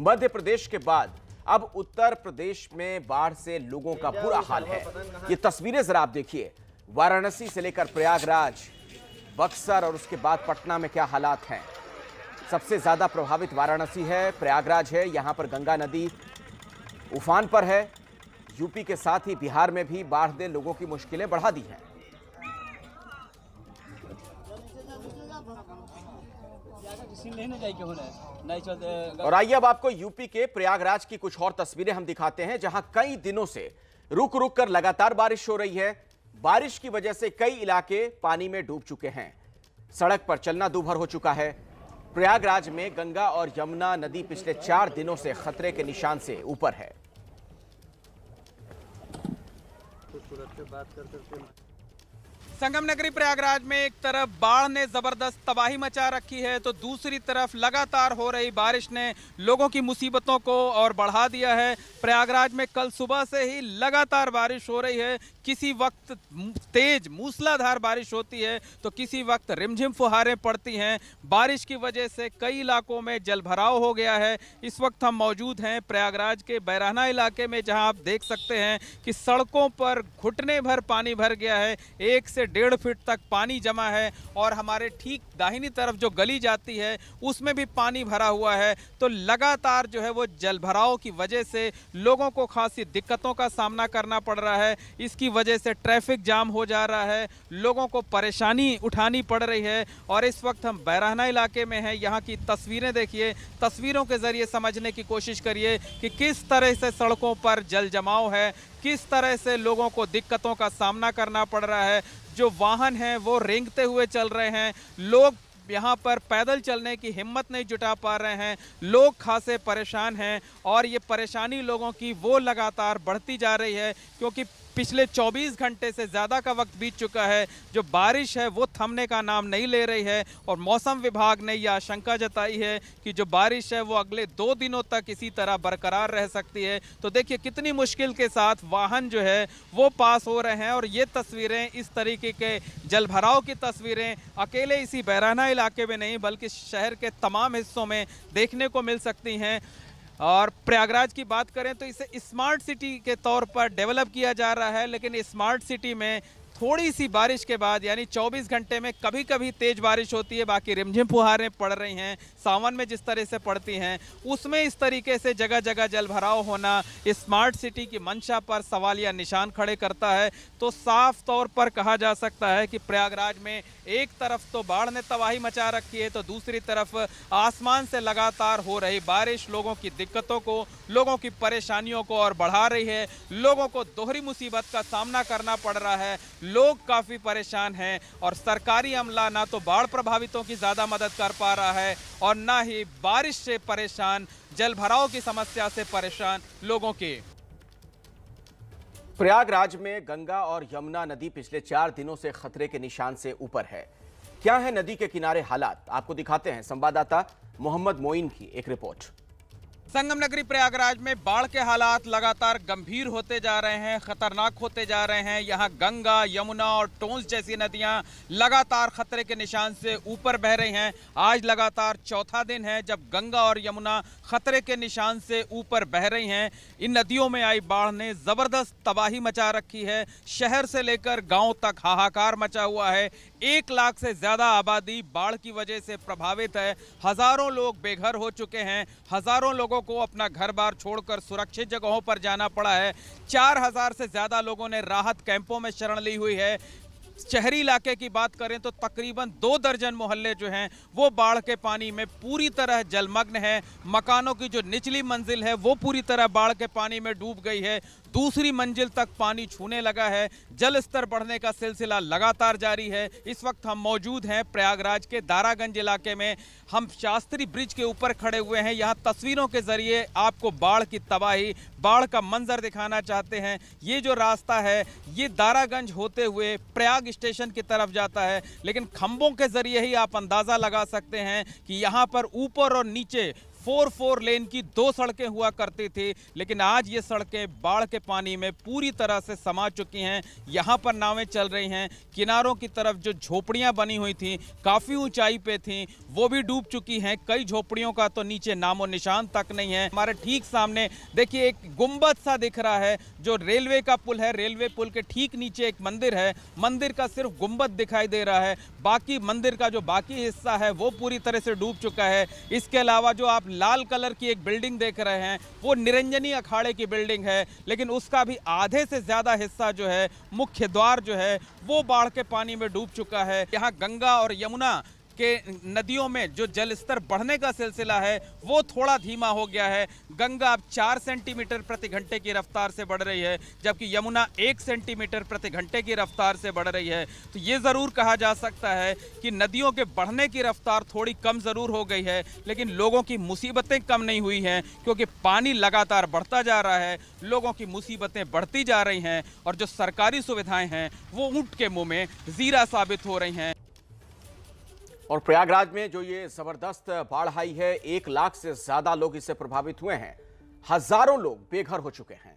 मध्य प्रदेश के बाद अब उत्तर प्रदेश में बाढ़ से लोगों का बुरा हाल है ये तस्वीरें जरा आप देखिए वाराणसी से लेकर प्रयागराज बक्सर और उसके बाद पटना में क्या हालात हैं सबसे ज्यादा प्रभावित वाराणसी है प्रयागराज है यहाँ पर गंगा नदी उफान पर है यूपी के साथ ही बिहार में भी बाढ़ ने लोगों की मुश्किलें बढ़ा दी हैं और आइए अब आपको यूपी के प्रयागराज की कुछ और तस्वीरें हम दिखाते हैं जहां कई दिनों से रुक रुक कर लगातार बारिश हो रही है बारिश की वजह से कई इलाके पानी में डूब चुके हैं सड़क पर चलना दूभर हो चुका है प्रयागराज में गंगा और यमुना नदी पिछले चार दिनों से खतरे के निशान से ऊपर है संगम नगरी प्रयागराज में एक तरफ बाढ़ ने जबरदस्त तबाही मचा रखी है तो दूसरी तरफ लगातार हो रही बारिश ने लोगों की मुसीबतों को और बढ़ा दिया है प्रयागराज में कल सुबह से ही लगातार बारिश हो रही है किसी वक्त तेज मूसलाधार बारिश होती है तो किसी वक्त रिमझिम फुहारें पड़ती हैं बारिश की वजह से कई इलाकों में जल हो गया है इस वक्त हम मौजूद हैं प्रयागराज के बैराना इलाके में जहाँ आप देख सकते हैं कि सड़कों पर घुटने भर पानी भर गया है एक से डेढ़ फीट तक पानी जमा है और हमारे ठीक दाहिनी तरफ जो गली जाती है उसमें भी पानी भरा हुआ है तो लगातार जो है वो जल की वजह से लोगों को खासी दिक्कतों का सामना करना पड़ रहा है इसकी वजह से ट्रैफिक जाम हो जा रहा है लोगों को परेशानी उठानी पड़ रही है और इस वक्त हम बैराना इलाके में हैं यहाँ की तस्वीरें देखिए तस्वीरों के ज़रिए समझने की कोशिश करिए कि किस तरह से सड़कों पर जल जमाव है किस तरह से लोगों को दिक्कतों का सामना करना पड़ रहा है जो वाहन हैं वो रेंगते हुए चल रहे हैं लोग यहाँ पर पैदल चलने की हिम्मत नहीं जुटा पा रहे हैं लोग खासे परेशान हैं और ये परेशानी लोगों की वो लगातार बढ़ती जा रही है क्योंकि पिछले 24 घंटे से ज़्यादा का वक्त बीत चुका है जो बारिश है वो थमने का नाम नहीं ले रही है और मौसम विभाग ने यह आशंका जताई है कि जो बारिश है वो अगले दो दिनों तक इसी तरह बरकरार रह सकती है तो देखिए कितनी मुश्किल के साथ वाहन जो है वो पास हो रहे हैं और ये तस्वीरें इस तरीके के जल की तस्वीरें अकेले इसी बैराना इलाके में नहीं बल्कि शहर के तमाम हिस्सों में देखने को मिल सकती हैं और प्रयागराज की बात करें तो इसे स्मार्ट सिटी के तौर पर डेवलप किया जा रहा है लेकिन स्मार्ट सिटी में थोड़ी सी बारिश के बाद यानी 24 घंटे में कभी कभी तेज़ बारिश होती है बाकी रिमझिम फुहारें पड़ रही हैं सावन में जिस तरह से पड़ती हैं उसमें इस तरीके से जगह जगह जल भराव होना स्मार्ट सिटी की मंशा पर सवाल या निशान खड़े करता है तो साफ तौर पर कहा जा सकता है कि प्रयागराज में एक तरफ तो बाढ़ ने तबाही मचा रखी है तो दूसरी तरफ आसमान से लगातार हो रही बारिश लोगों की दिक्कतों को लोगों की परेशानियों को और बढ़ा रही है लोगों को दोहरी मुसीबत का सामना करना पड़ रहा है लोग काफ़ी परेशान हैं और सरकारी अमला ना तो बाढ़ प्रभावितों की ज़्यादा मदद कर पा रहा है और ना ही बारिश से परेशान जल भराव की समस्या से परेशान लोगों के प्रयागराज में गंगा और यमुना नदी पिछले चार दिनों से खतरे के निशान से ऊपर है क्या है नदी के किनारे हालात आपको दिखाते हैं संवाददाता मोहम्मद मोइन की एक रिपोर्ट संगम नगरी प्रयागराज में बाढ़ के हालात लगातार गंभीर होते जा रहे हैं खतरनाक होते जा रहे हैं यहाँ गंगा यमुना और टोंस जैसी नदियाँ लगातार खतरे के निशान से ऊपर बह रही हैं आज लगातार चौथा दिन है जब गंगा और यमुना खतरे के निशान से ऊपर बह रही हैं इन नदियों में आई बाढ़ ने ज़बरदस्त तबाही मचा रखी है शहर से लेकर गाँव तक हाहाकार मचा हुआ है एक लाख से ज्यादा आबादी बाढ़ की वजह से प्रभावित है हजारों लोग बेघर हो चुके हैं हजारों लोगों को अपना घर बार छोड़कर सुरक्षित जगहों पर जाना पड़ा है चार हजार से ज्यादा लोगों ने राहत कैंपों में शरण ली हुई है शहरी इलाके की बात करें तो तकरीबन दो दर्जन मोहल्ले जो हैं वो बाढ़ के पानी में पूरी तरह जलमग्न है मकानों की जो निचली मंजिल है वो पूरी तरह बाढ़ के पानी में डूब गई है दूसरी मंजिल तक पानी छूने लगा है जल स्तर बढ़ने का सिलसिला लगातार जारी है इस वक्त हम मौजूद हैं प्रयागराज के दारागंज इलाके में हम शास्त्री ब्रिज के ऊपर खड़े हुए हैं यहाँ तस्वीरों के जरिए आपको बाढ़ की तबाही बाढ़ का मंजर दिखाना चाहते हैं ये जो रास्ता है ये दारागंज होते हुए प्रयाग रोहतक स्टेशन की तरफ जाता है लेकिन खंभों के जरिए ही आप अंदाज़ा लगा सकते हैं कि यहाँ पर ऊपर और नीचे फोर फोर लेन की दो सड़कें हुआ करती थी लेकिन आज ये सड़कें बाढ़ के पानी में पूरी तरह से समा चुकी हैं यहाँ पर नावें चल रही हैं किनारों की तरफ जो झोपड़ियाँ बनी हुई थी काफ़ी ऊंचाई पे थी वो भी डूब चुकी हैं कई झोपड़ियों का तो नीचे नामो निशान तक नहीं है हमारे ठीक सामने देखिए एक गुम्बद सा दिख रहा है जो रेलवे का पुल है रेलवे पुल के ठीक नीचे एक मंदिर है मंदिर का सिर्फ गुम्बद दिखाई दे रहा है बाकी मंदिर का जो बाकी हिस्सा है वो पूरी तरह से डूब चुका है इसके अलावा जो आप लाल कलर की एक बिल्डिंग देख रहे हैं वो निरंजनी अखाड़े की बिल्डिंग है लेकिन उसका भी आधे से ज़्यादा हिस्सा जो है मुख्य द्वार जो है वो बाढ़ के पानी में डूब चुका है यहाँ गंगा और यमुना के नदियों में जो जल स्तर बढ़ने का सिलसिला है वो थोड़ा धीमा हो गया है गंगा अब चार सेंटीमीटर प्रति घंटे की रफ्तार से बढ़ रही है जबकि यमुना एक सेंटीमीटर प्रति घंटे की रफ्तार से बढ़ रही है तो ये ज़रूर कहा जा सकता है कि नदियों के बढ़ने की रफ्तार थोड़ी कम ज़रूर हो गई है लेकिन लोगों की मुसीबतें कम नहीं हुई हैं क्योंकि पानी लगातार बढ़ता जा रहा है लोगों की मुसीबतें बढ़ती जा रही हैं और जो सरकारी सुविधाएँ हैं वो ऊँट के मुँह में ज़ीरा साबित हो रही हैं और प्रयागराज में जो ये जबरदस्त बाढ़ आई है एक लाख से ज्यादा लोग इससे प्रभावित हुए हैं हजारों लोग बेघर हो चुके हैं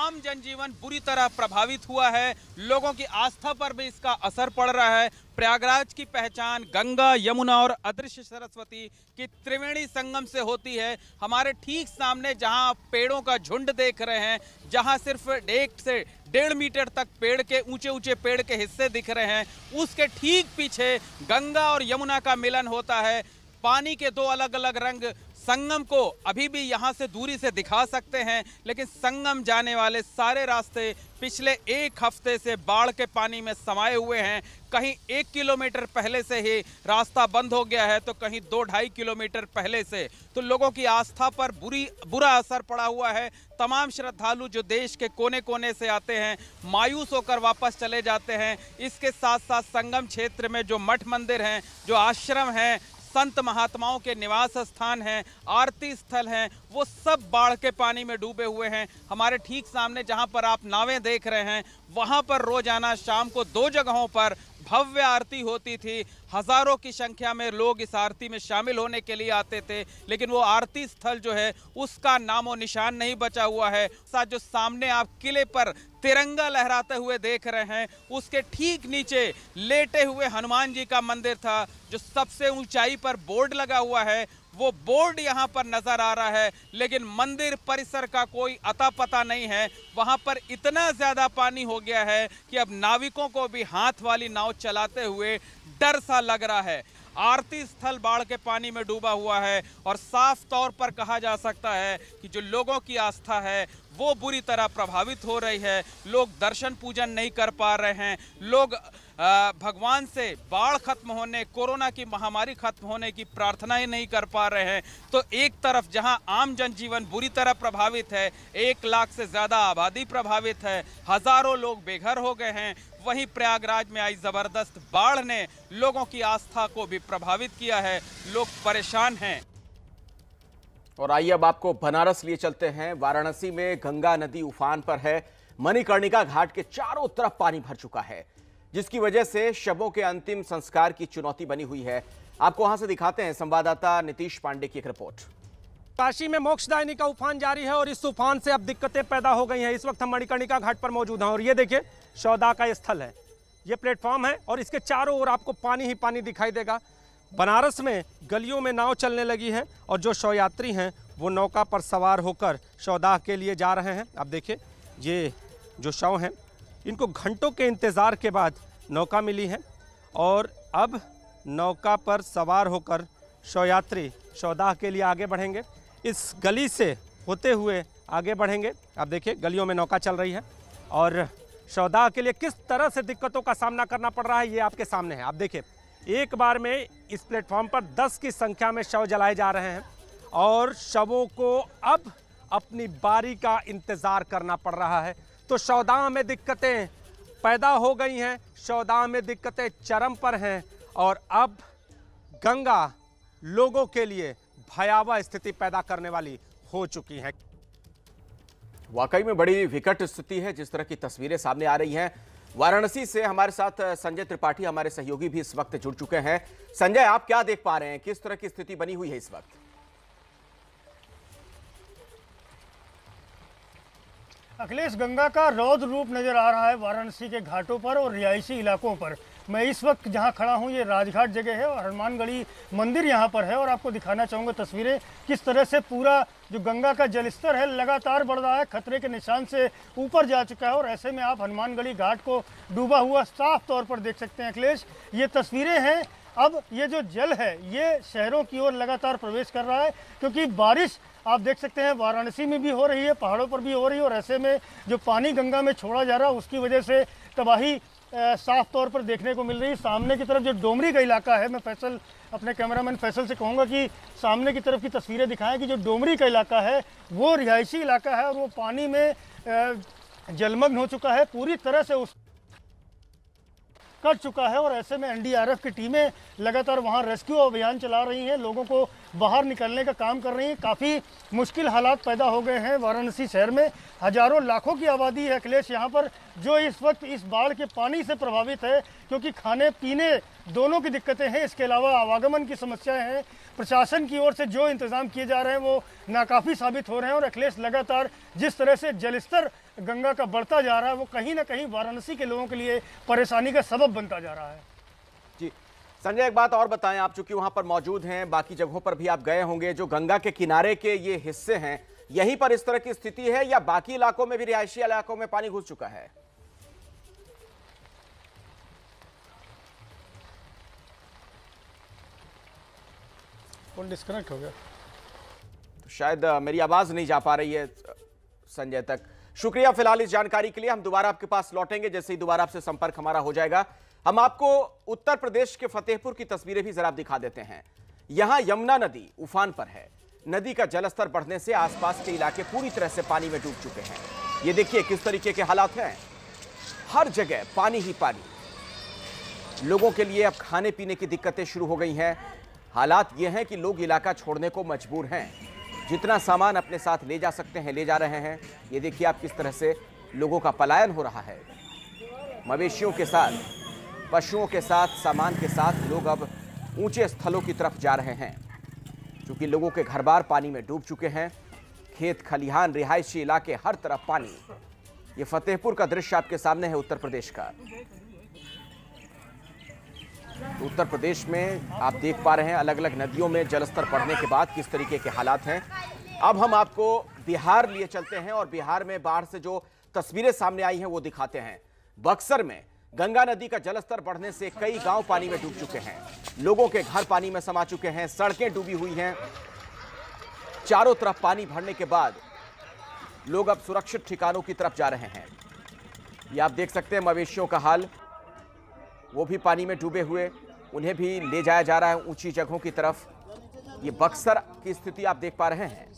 आम जनजीवन बुरी तरह प्रभावित हुआ है लोगों की आस्था पर भी इसका असर पड़ रहा है प्रयागराज की पहचान गंगा यमुना और अदृश्य सरस्वती की त्रिवेणी संगम से होती है हमारे ठीक सामने जहां पेड़ों का झुंड देख रहे हैं जहां सिर्फ एक से डेढ़ मीटर तक पेड़ के ऊंचे ऊंचे पेड़ के हिस्से दिख रहे हैं उसके ठीक पीछे गंगा और यमुना का मिलन होता है पानी के दो अलग अलग रंग संगम को अभी भी यहाँ से दूरी से दिखा सकते हैं लेकिन संगम जाने वाले सारे रास्ते पिछले एक हफ्ते से बाढ़ के पानी में समाये हुए हैं कहीं एक किलोमीटर पहले से ही रास्ता बंद हो गया है तो कहीं दो ढाई किलोमीटर पहले से तो लोगों की आस्था पर बुरी बुरा असर पड़ा हुआ है तमाम श्रद्धालु जो देश के कोने कोने से आते हैं मायूस होकर वापस चले जाते हैं इसके साथ साथ संगम क्षेत्र में जो मठ मंदिर हैं जो आश्रम हैं संत महात्माओं के निवास स्थान हैं आरती स्थल हैं वो सब बाढ़ के पानी में डूबे हुए हैं हमारे ठीक सामने जहां पर आप नावें देख रहे हैं वहां पर रोजाना शाम को दो जगहों पर भव्य आरती होती थी हजारों की संख्या में लोग इस आरती में शामिल होने के लिए आते थे लेकिन वो आरती स्थल जो है उसका नामो निशान नहीं बचा हुआ है साथ जो सामने आप किले पर तिरंगा लहराते हुए देख रहे हैं उसके ठीक नीचे लेटे हुए हनुमान जी का मंदिर था जो सबसे ऊंचाई पर बोर्ड लगा हुआ है वो बोर्ड यहाँ पर नज़र आ रहा है लेकिन मंदिर परिसर का कोई अता पता नहीं है वहाँ पर इतना ज़्यादा पानी हो गया है कि अब नाविकों को भी हाथ वाली नाव चलाते हुए डर सा लग रहा है आरती स्थल बाढ़ के पानी में डूबा हुआ है और साफ तौर पर कहा जा सकता है कि जो लोगों की आस्था है वो बुरी तरह प्रभावित हो रही है लोग दर्शन पूजन नहीं कर पा रहे हैं लोग भगवान से बाढ़ खत्म होने कोरोना की महामारी खत्म होने की प्रार्थना ही नहीं कर पा रहे हैं तो एक तरफ जहां आम जनजीवन बुरी तरह प्रभावित है एक लाख से ज़्यादा आबादी प्रभावित है हज़ारों लोग बेघर हो गए हैं वहीं प्रयागराज में आई ज़बरदस्त बाढ़ ने लोगों की आस्था को भी प्रभावित किया है लोग परेशान हैं और आइए अब आपको बनारस लिए चलते हैं वाराणसी में गंगा नदी उफान पर है मणिकर्णिका घाट के चारों तरफ पानी भर चुका है जिसकी वजह से शवों के अंतिम संस्कार की चुनौती बनी हुई है आपको वहां से दिखाते हैं संवाददाता नीतीश पांडे की एक रिपोर्ट काशी में मोक्षदायिनी का उफान जारी है और इस उफान से अब दिक्कतें पैदा हो गई हैं इस वक्त हम मणिकर्णिका घाट पर मौजूद हैं और ये देखिए शौदा का स्थल है ये प्लेटफॉर्म है और इसके चारों ओर आपको पानी ही पानी दिखाई देगा बनारस में गलियों में नाव चलने लगी है और जो शवयात्री हैं वो नौका पर सवार होकर शवदाह के लिए जा रहे हैं आप देखिए ये जो शव हैं इनको घंटों के इंतज़ार के बाद नौका मिली है और अब नौका पर सवार होकर शवयात्री शवदाह के लिए आगे बढ़ेंगे इस गली से होते हुए आगे बढ़ेंगे आप देखिए गलियों में नौका चल रही है और शवदाह के लिए किस तरह से दिक्कतों का सामना करना पड़ रहा है ये आपके सामने है आप देखिए एक बार में इस प्लेटफॉर्म पर 10 की संख्या में शव जलाए जा रहे हैं और शवों को अब अपनी बारी का इंतज़ार करना पड़ रहा है तो शवदाह में दिक्कतें पैदा हो गई हैं शवदाह में दिक्कतें चरम पर हैं और अब गंगा लोगों के लिए भयावह स्थिति पैदा करने वाली हो चुकी है वाकई में बड़ी विकट स्थिति है जिस तरह की तस्वीरें सामने आ रही हैं वाराणसी से हमारे साथ संजय त्रिपाठी हमारे सहयोगी भी इस वक्त जुड़ चुके हैं संजय आप क्या देख पा रहे हैं किस तरह की स्थिति बनी हुई है इस वक्त अखिलेश गंगा का रौद्र रूप नजर आ रहा है वाराणसी के घाटों पर और रिहायशी इलाकों पर मैं इस वक्त जहाँ खड़ा हूँ ये राजघाट जगह है और हनुमानगढ़ी मंदिर यहाँ पर है और आपको दिखाना चाहूँगा तस्वीरें किस तरह से पूरा जो गंगा का जलस्तर है लगातार बढ़ रहा है खतरे के निशान से ऊपर जा चुका है और ऐसे में आप हनुमानगढ़ी घाट को डूबा हुआ साफ तौर पर देख सकते हैं अखिलेश ये तस्वीरें हैं अब ये जो जल है ये शहरों की ओर लगातार प्रवेश कर रहा है क्योंकि बारिश आप देख सकते हैं वाराणसी में भी हो रही है पहाड़ों पर भी हो रही है और ऐसे में जो पानी गंगा में छोड़ा जा रहा है उसकी वजह से तबाही साफ तौर पर देखने को मिल रही है सामने की तरफ जो डोमरी का इलाका है मैं फैसल अपने कैमरामैन फैसल से कहूँगा कि सामने की तरफ की तस्वीरें दिखाएं कि जो डोमरी का इलाका है वो रिहायशी इलाका है और वो पानी में जलमग्न हो चुका है पूरी तरह से उस कट चुका है और ऐसे में एनडीआरएफ की टीमें लगातार वहाँ रेस्क्यू अभियान चला रही हैं लोगों को बाहर निकलने का काम कर रही हैं काफ़ी मुश्किल हालात पैदा हो गए हैं वाराणसी शहर में हज़ारों लाखों की आबादी है अखिलेश यहाँ पर जो इस वक्त इस बाढ़ के पानी से प्रभावित है क्योंकि खाने पीने दोनों की दिक्कतें हैं इसके अलावा आवागमन की समस्याएं हैं प्रशासन की ओर से जो इंतज़ाम किए जा रहे हैं वो नाकाफ़ी साबित हो रहे हैं और अखिलेश लगातार जिस तरह से जलस्तर गंगा का बढ़ता जा रहा है वो कहीं ना कहीं वाराणसी के लोगों के लिए परेशानी का सबब बनता जा रहा है जी संजय एक बात और बताएं आप चूंकि वहां पर मौजूद हैं बाकी जगहों पर भी आप गए होंगे जो गंगा के किनारे के ये हिस्से हैं यहीं पर इस तरह की स्थिति है या बाकी इलाकों में भी रिहायशी इलाकों में पानी घुस चुका है फोन डिस्कनेक्ट हो गया तो शायद मेरी आवाज़ नहीं जा पा रही है संजय तक शुक्रिया फिलहाल इस जानकारी के लिए हम दोबारा आपके पास लौटेंगे जैसे ही दोबारा आपसे संपर्क हमारा हो जाएगा हम आपको उत्तर प्रदेश के फतेहपुर की तस्वीरें भी जरा दिखा देते हैं यहां यमुना नदी उफान पर है नदी का जलस्तर बढ़ने से आसपास के इलाके पूरी तरह से पानी में डूब चुके हैं ये देखिए किस तरीके के हालात हैं हर जगह पानी ही पानी लोगों के लिए अब खाने पीने की दिक्कतें शुरू हो गई हैं हालात ये हैं कि लोग इलाका छोड़ने को मजबूर हैं जितना सामान अपने साथ ले जा सकते हैं ले जा रहे हैं ये देखिए आप किस तरह से लोगों का पलायन हो रहा है मवेशियों के साथ पशुओं के साथ सामान के साथ लोग अब ऊंचे स्थलों की तरफ जा रहे हैं क्योंकि लोगों के घर बार पानी में डूब चुके हैं खेत खलिहान रिहायशी इलाके हर तरफ पानी ये फतेहपुर का दृश्य आपके सामने है उत्तर प्रदेश का उत्तर प्रदेश में आप देख पा रहे हैं अलग अलग नदियों में जलस्तर बढ़ने के बाद किस तरीके के हालात हैं अब हम आपको बिहार लिए चलते हैं और बिहार में बाढ़ से जो तस्वीरें सामने आई हैं वो दिखाते हैं बक्सर में गंगा नदी का जलस्तर बढ़ने से कई गांव पानी में डूब चुके हैं लोगों के घर पानी में समा चुके हैं सड़कें डूबी हुई हैं चारों तरफ पानी भरने के बाद लोग अब सुरक्षित ठिकानों की तरफ जा रहे हैं ये आप देख सकते हैं मवेशियों का हाल वो भी पानी में डूबे हुए उन्हें भी ले जाया जा रहा है ऊंची जगहों की तरफ ये बक्सर की स्थिति आप देख पा रहे हैं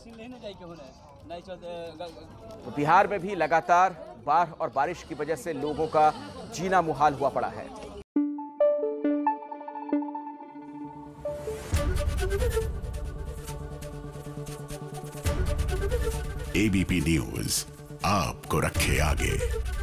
तो बिहार में भी लगातार बाढ़ और बारिश की वजह से लोगों का जीना मुहाल हुआ पड़ा है एबीपी न्यूज आपको रखे आगे